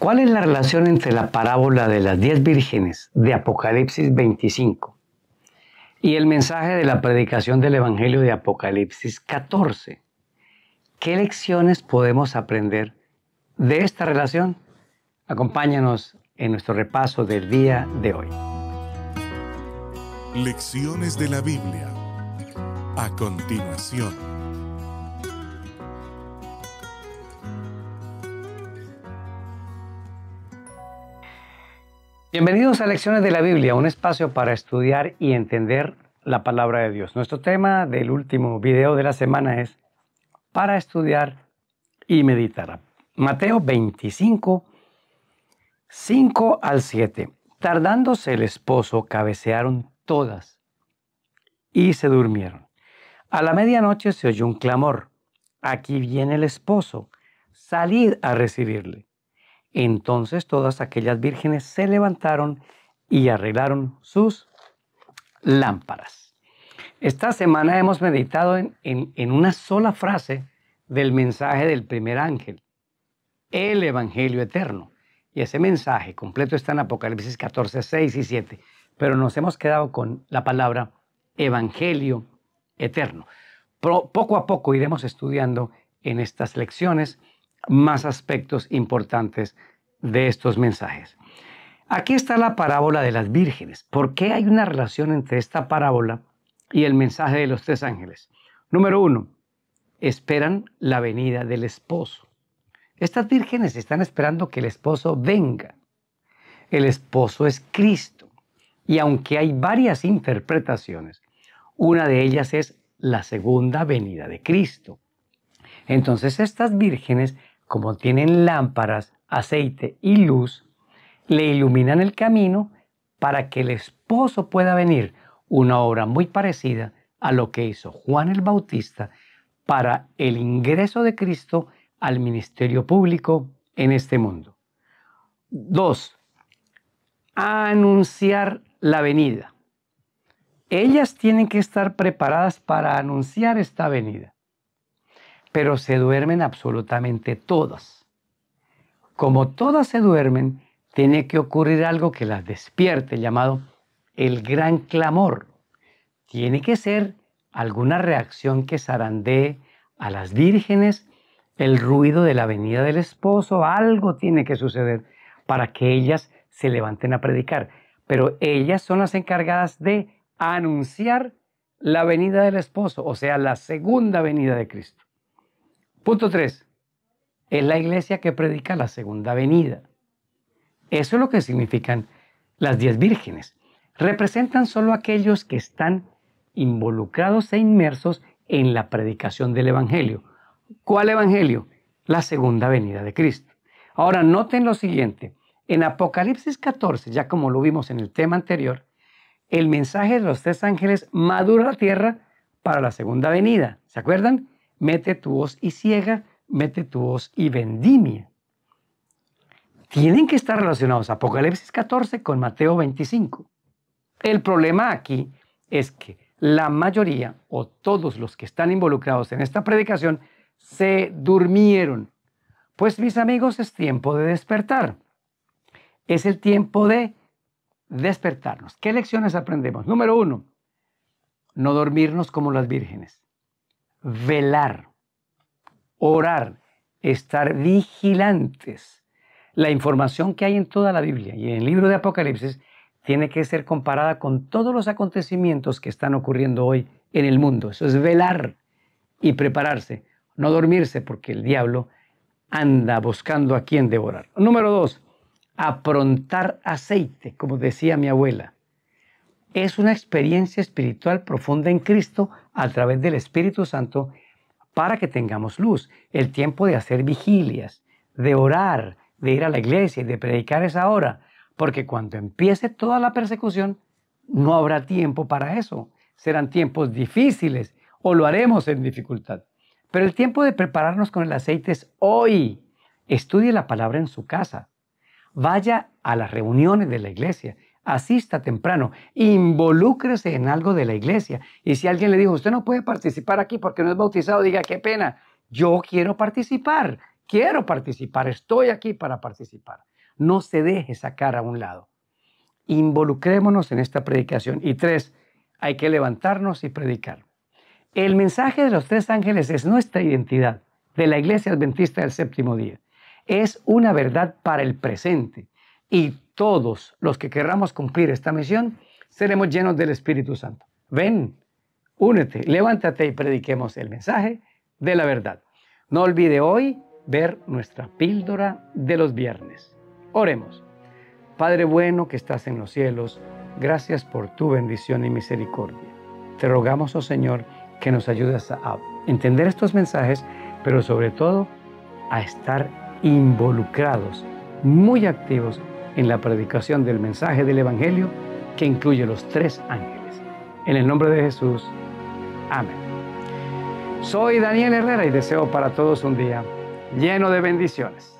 ¿Cuál es la relación entre la parábola de las diez vírgenes de Apocalipsis 25 y el mensaje de la predicación del Evangelio de Apocalipsis 14? ¿Qué lecciones podemos aprender de esta relación? Acompáñanos en nuestro repaso del día de hoy. Lecciones de la Biblia. A continuación. Bienvenidos a Lecciones de la Biblia, un espacio para estudiar y entender la palabra de Dios. Nuestro tema del último video de la semana es para estudiar y meditar. Mateo 25, 5 al 7. Tardándose el esposo, cabecearon todas y se durmieron. A la medianoche se oyó un clamor. Aquí viene el esposo. Salid a recibirle. Entonces todas aquellas vírgenes se levantaron y arreglaron sus lámparas. Esta semana hemos meditado en, una sola frase del mensaje del primer ángel, el Evangelio eterno. Y ese mensaje completo está en Apocalipsis 14, 6 y 7, pero nos hemos quedado con la palabra Evangelio eterno. poco a poco iremos estudiando en estas lecciones más aspectos importantes de estos mensajes. Aquí está la parábola de las vírgenes. ¿Por qué hay una relación entre esta parábola y el mensaje de los tres ángeles? Número uno, esperan la venida del esposo. Estas vírgenes están esperando que el esposo venga. El esposo es Cristo. Y aunque hay varias interpretaciones, una de ellas es la segunda venida de Cristo. Entonces estas vírgenes como tienen lámparas, aceite y luz, le iluminan el camino para que el esposo pueda venir, una obra muy parecida a lo que hizo Juan el Bautista para el ingreso de Cristo al ministerio público en este mundo. Dos, anunciar la venida. Ellas tienen que estar preparadas para anunciar esta venida pero se duermen absolutamente todas. Como todas se duermen, tiene que ocurrir algo que las despierte, llamado el gran clamor. Tiene que ser alguna reacción que zarandee a las vírgenes, el ruido de la venida del esposo, algo tiene que suceder para que ellas se levanten a predicar. Pero ellas son las encargadas de anunciar la venida del esposo, o sea, la segunda venida de Cristo. Punto 3. Es la iglesia que predica la segunda venida. Eso es lo que significan las diez vírgenes. Representan solo aquellos que están involucrados e inmersos en la predicación del Evangelio. ¿Cuál Evangelio? La segunda venida de Cristo. Ahora noten lo siguiente. En Apocalipsis 14, ya como lo vimos en el tema anterior, el mensaje de los tres ángeles madura la tierra para la segunda venida. ¿Se acuerdan? mete tu voz y ciega, mete tu voz y vendimia. Tienen que estar relacionados Apocalipsis 14 con Mateo 25. El problema aquí es que la mayoría o todos los que están involucrados en esta predicación se durmieron. Pues mis amigos, es tiempo de despertar. Es el tiempo de despertarnos. ¿Qué lecciones aprendemos? Número uno, no dormirnos como las vírgenes velar, orar, estar vigilantes. La información que hay en toda la Biblia y en el libro de Apocalipsis tiene que ser comparada con todos los acontecimientos que están ocurriendo hoy en el mundo. Eso es velar y prepararse, no dormirse porque el diablo anda buscando a quien devorar. Número dos, aprontar aceite, como decía mi abuela es una experiencia espiritual profunda en Cristo a través del Espíritu Santo para que tengamos luz. El tiempo de hacer vigilias, de orar, de ir a la iglesia y de predicar es ahora, porque cuando empiece toda la persecución, no habrá tiempo para eso. Serán tiempos difíciles o lo haremos en dificultad. Pero el tiempo de prepararnos con el aceite es hoy. Estudie la palabra en su casa. Vaya a las reuniones de la iglesia asista temprano, involúcrese en algo de la iglesia. Y si alguien le dijo, usted no puede participar aquí porque no es bautizado, diga, qué pena, yo quiero participar, quiero participar, estoy aquí para participar. No se deje sacar a un lado. Involucrémonos en esta predicación. Y tres, hay que levantarnos y predicar. El mensaje de los tres ángeles es nuestra identidad de la Iglesia Adventista del Séptimo Día. Es una verdad para el presente y todos los que querramos cumplir esta misión seremos llenos del Espíritu Santo. Ven, únete, levántate y prediquemos el mensaje de la verdad. No olvide hoy ver nuestra píldora de los viernes. Oremos. Padre bueno que estás en los cielos, gracias por tu bendición y misericordia. Te rogamos, oh Señor, que nos ayudes a entender estos mensajes, pero sobre todo a estar involucrados, muy activos en la predicación del mensaje del Evangelio que incluye los tres ángeles. En el nombre de Jesús, amén. Soy Daniel Herrera y deseo para todos un día lleno de bendiciones.